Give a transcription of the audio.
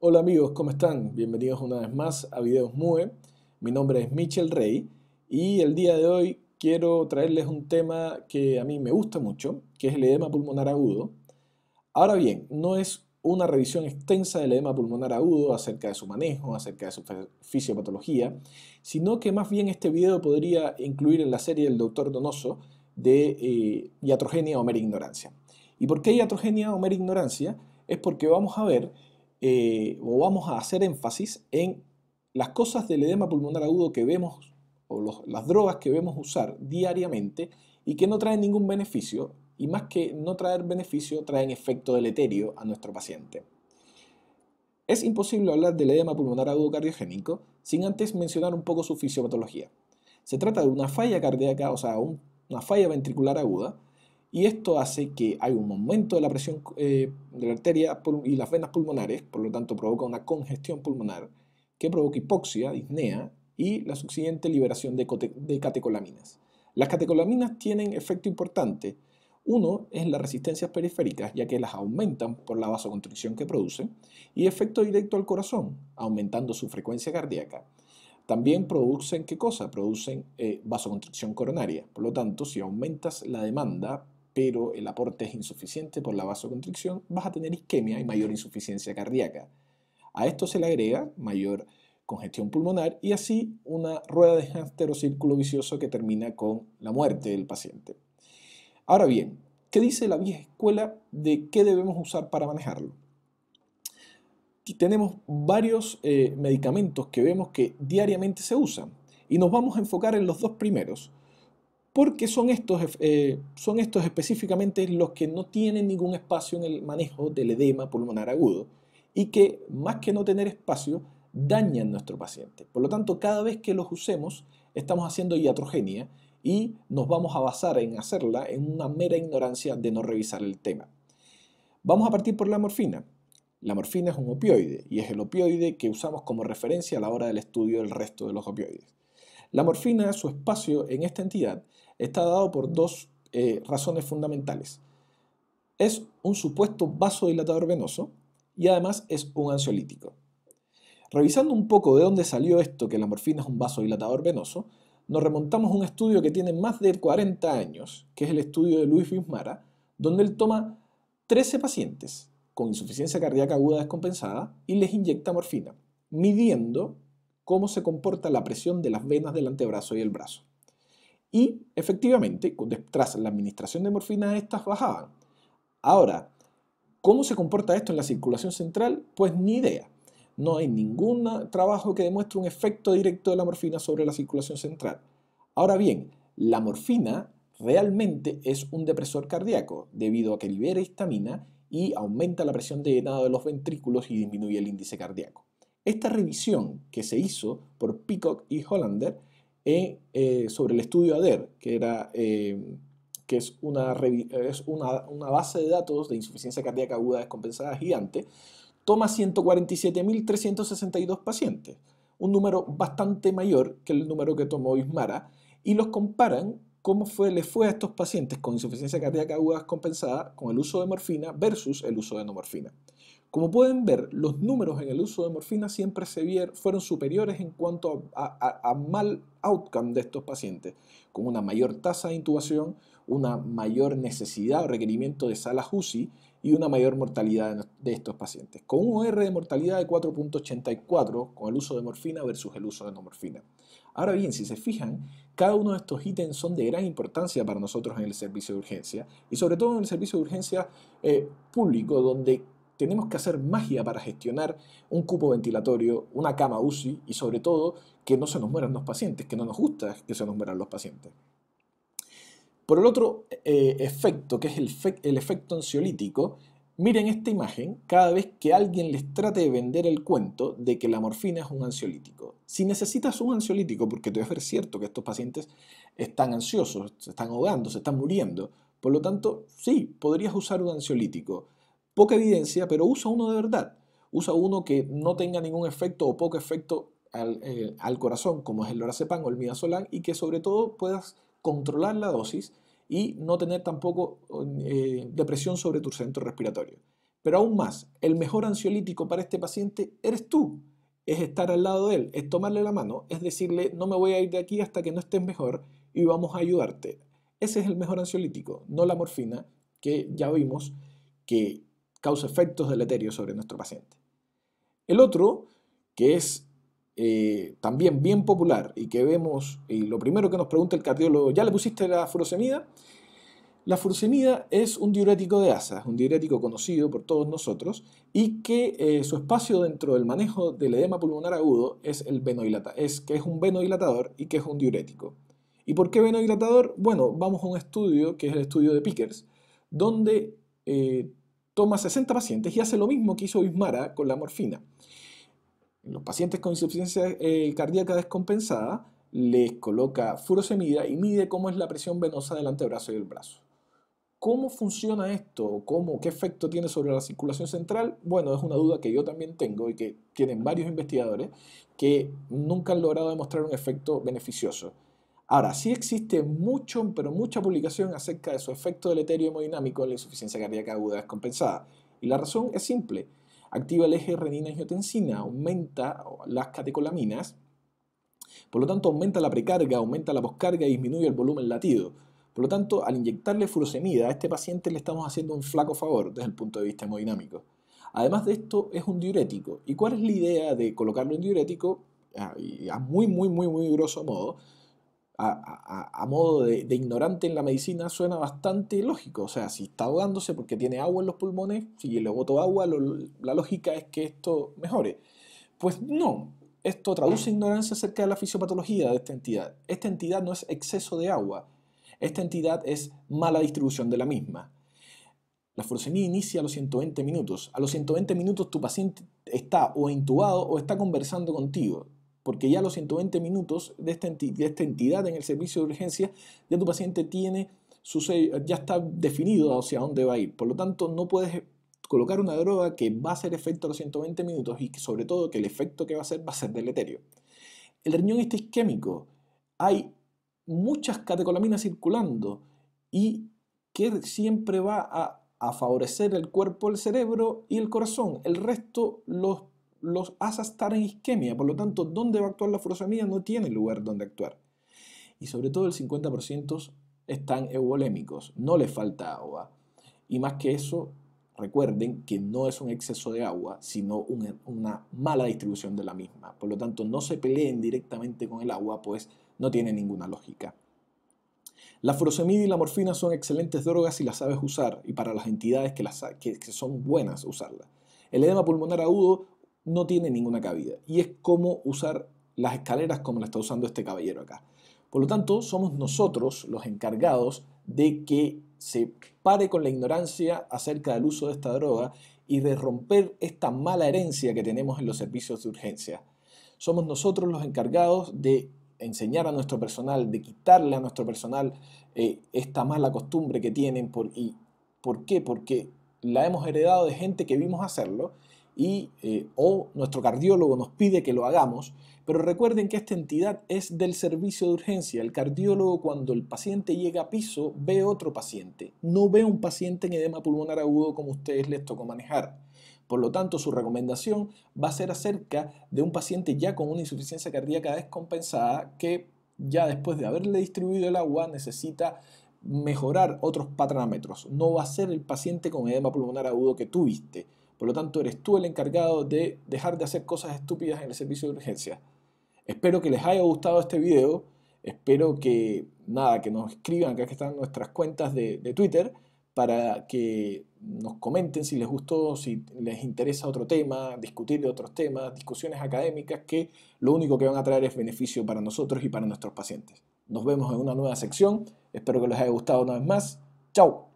Hola amigos, ¿cómo están? Bienvenidos una vez más a Videos MUE. Mi nombre es Michel Rey y el día de hoy quiero traerles un tema que a mí me gusta mucho, que es el edema pulmonar agudo. Ahora bien, no es una revisión extensa del edema pulmonar agudo acerca de su manejo, acerca de su fisiopatología, sino que más bien este video podría incluir en la serie del doctor Donoso de eh, iatrogenia o mera ignorancia. ¿Y por qué iatrogenia o mera ignorancia? Es porque vamos a ver eh, o vamos a hacer énfasis en las cosas del edema pulmonar agudo que vemos o las drogas que vemos usar diariamente y que no traen ningún beneficio y más que no traer beneficio traen efecto deleterio a nuestro paciente. Es imposible hablar del edema pulmonar agudo cardiogénico sin antes mencionar un poco su fisiopatología. Se trata de una falla cardíaca, o sea, una falla ventricular aguda, y esto hace que hay un aumento de la presión eh, de la arteria y las venas pulmonares, por lo tanto provoca una congestión pulmonar que provoca hipoxia, disnea y la subsiguiente liberación de, catecolaminas. Las catecolaminas tienen efecto importante. Uno es las resistencias periféricas, ya que las aumentan por la vasoconstricción que producen y efecto directo al corazón, aumentando su frecuencia cardíaca. También producen, ¿qué cosa? Producen eh, vasoconstricción coronaria. Por lo tanto, si aumentas la demanda pero el aporte es insuficiente por la vasoconstricción, vas a tener isquemia y mayor insuficiencia cardíaca. A esto se le agrega mayor congestión pulmonar y así una rueda de hámster círculo vicioso que termina con la muerte del paciente. Ahora bien, ¿qué dice la vieja escuela de qué debemos usar para manejarlo? tenemos varios eh, medicamentos que vemos que diariamente se usan y nos vamos a enfocar en los dos primeros, porque son estos, eh, son estos específicamente los que no tienen ningún espacio en el manejo del edema pulmonar agudo y que más que no tener espacio dañan nuestro paciente. Por lo tanto, cada vez que los usemos estamos haciendo iatrogenia y nos vamos a basar en hacerla en una mera ignorancia de no revisar el tema. Vamos a partir por la morfina. La morfina es un opioide y es el opioide que usamos como referencia a la hora del estudio del resto de los opioides. La morfina, su espacio en esta entidad, está dado por dos eh, razones fundamentales. Es un supuesto vasodilatador venoso y además es un ansiolítico. Revisando un poco de dónde salió esto que la morfina es un vasodilatador venoso, nos remontamos a un estudio que tiene más de 40 años, que es el estudio de Luis Bismara, donde él toma 13 pacientes con insuficiencia cardíaca aguda descompensada y les inyecta morfina, midiendo cómo se comporta la presión de las venas del antebrazo y el brazo. Y efectivamente, tras la administración de morfina, estas bajaban. Ahora, ¿cómo se comporta esto en la circulación central? Pues ni idea. No hay ningún trabajo que demuestre un efecto directo de la morfina sobre la circulación central. Ahora bien, la morfina realmente es un depresor cardíaco debido a que libera histamina y aumenta la presión de llenado de los ventrículos y disminuye el índice cardíaco. Esta revisión que se hizo por Peacock y Hollander eh, eh, sobre el estudio ADER, eh, que, es, una, base de datos de insuficiencia cardíaca aguda descompensada gigante, toma 147.362 pacientes, un número bastante mayor que el número que tomó Ismara, y los comparan cómo fue, les fue a estos pacientes con insuficiencia cardíaca aguda descompensada con el uso de morfina versus el uso de no morfina. Como pueden ver, los números en el uso de morfina siempre se fueron superiores en cuanto a, mal outcome de estos pacientes, con una mayor tasa de intubación, una mayor necesidad o requerimiento de sala UCI y una mayor mortalidad de estos pacientes, con un OR de mortalidad de 4.84 con el uso de morfina versus el uso de no morfina. Ahora bien, si se fijan, cada uno de estos ítems son de gran importancia para nosotros en el servicio de urgencia y sobre todo en el servicio de urgencia eh, público, donde tenemos que hacer magia para gestionar un cupo ventilatorio, una cama UCI y sobre todo que no se nos mueran los pacientes, que no nos gusta que se nos mueran los pacientes. Por el otro eh, efecto, que es el, efecto ansiolítico, miren esta imagen cada vez que alguien les trate de vender el cuento de que la morfina es un ansiolítico. Si necesitas un ansiolítico, porque te ser cierto que estos pacientes están ansiosos, se están ahogando, se están muriendo, por lo tanto, sí, podrías usar un ansiolítico poca evidencia, pero usa uno de verdad. Usa uno que no tenga ningún efecto o poco efecto eh, al, corazón, como es el lorazepam o el midazolam, y que sobre todo puedas controlar la dosis y no tener tampoco eh, depresión sobre tu centro respiratorio. Pero aún más, el mejor ansiolítico para este paciente eres tú. Es estar al lado de él, es tomarle la mano, es decirle, no me voy a ir de aquí hasta que no estés mejor y vamos a ayudarte. Ese es el mejor ansiolítico, no la morfina, que ya vimos que causa-efectos deleterios sobre nuestro paciente. El otro, que es eh, también bien popular y que vemos, y lo primero que nos pregunta el cardiólogo, ¿ya le pusiste la furosemida? La furosemida es un diurético de asas, un diurético conocido por todos nosotros y que eh, su espacio dentro del manejo del edema pulmonar agudo es el venohilata, es que es un venodilatador y que es un diurético. ¿Y por qué venodilatador? Bueno, vamos a un estudio que es el estudio de Pickers, donde eh, toma 60 pacientes y hace lo mismo que hizo Bismara con la morfina. Los pacientes con insuficiencia eh, cardíaca descompensada les coloca furosemida y mide cómo es la presión venosa del antebrazo y del brazo. ¿Cómo funciona esto? ¿Cómo, ¿Qué efecto tiene sobre la circulación central? Bueno, es una duda que yo también tengo y que tienen varios investigadores que nunca han logrado demostrar un efecto beneficioso. Ahora, sí existe mucho, pero mucha publicación acerca de su efecto del deleterio hemodinámico en la insuficiencia cardíaca aguda descompensada. Y la razón es simple. Activa el eje renina-angiotensina, aumenta las catecolaminas, por lo tanto aumenta la precarga, aumenta la poscarga y disminuye el volumen latido. Por lo tanto, al inyectarle furosemida a este paciente le estamos haciendo un flaco favor desde el punto de vista hemodinámico. Además de esto, es un diurético. ¿Y cuál es la idea de colocarlo en diurético? Ah, a muy, muy, muy, muy grosso modo, a, modo de, ignorante en la medicina suena bastante lógico. O sea, si está ahogándose porque tiene agua en los pulmones, si le boto agua, la lógica es que esto mejore. Pues no, esto traduce ignorancia acerca de la fisiopatología de esta entidad. Esta entidad no es exceso de agua, esta entidad es mala distribución de la misma. La furosemia inicia a los 120 minutos. A los 120 minutos tu paciente está o intubado o está conversando contigo porque ya los 120 minutos de esta, de esta entidad en el servicio de urgencia, ya tu paciente tiene su ya está definido hacia dónde va a ir. Por lo tanto, no puedes colocar una droga que va a hacer efecto a los 120 minutos y sobre todo que el efecto que va a hacer va a ser deleterio. El riñón está isquémico. Hay muchas catecolaminas circulando y que siempre va a favorecer el cuerpo, el cerebro y el corazón. El resto, los los hace estar en isquemia, por lo tanto, ¿dónde va a actuar la furosemida? No tiene lugar donde actuar. Y sobre todo el 50% están eubolémicos, no le falta agua. Y más que eso, recuerden que no es un exceso de agua, sino una, mala distribución de la misma. Por lo tanto, no se peleen directamente con el agua, pues no tiene ninguna lógica. La furosemida y la morfina son excelentes drogas si las sabes usar y para las entidades que, las, que son buenas usarlas. El edema pulmonar agudo no tiene ninguna cabida. Y es como usar las escaleras como la está usando este caballero acá. Por lo tanto, somos nosotros los encargados de que se pare con la ignorancia acerca del uso de esta droga y de romper esta mala herencia que tenemos en los servicios de urgencia. Somos nosotros los encargados de enseñar a nuestro personal, de quitarle a nuestro personal eh, esta mala costumbre que tienen. Por, y, ¿Por qué? Porque la hemos heredado de gente que vimos hacerlo y eh, o nuestro cardiólogo nos pide que lo hagamos, pero recuerden que esta entidad es del servicio de urgencia. El cardiólogo cuando el paciente llega a piso ve otro paciente, no ve un paciente en edema pulmonar agudo como a ustedes les tocó manejar. Por lo tanto, su recomendación va a ser acerca de un paciente ya con una insuficiencia cardíaca descompensada que ya después de haberle distribuido el agua necesita mejorar otros parámetros. No va a ser el paciente con edema pulmonar agudo que tuviste. Por lo tanto, eres tú el encargado de dejar de hacer cosas estúpidas en el servicio de urgencia. Espero que les haya gustado este video. Espero que, nada, que nos escriban, que están nuestras cuentas de Twitter, para que nos comenten si les gustó, si les interesa otro tema, discutir de otros temas, discusiones académicas que lo único que van a traer es beneficio para nosotros y para nuestros pacientes. Nos vemos en una nueva sección. Espero que les haya gustado una vez más. Chao.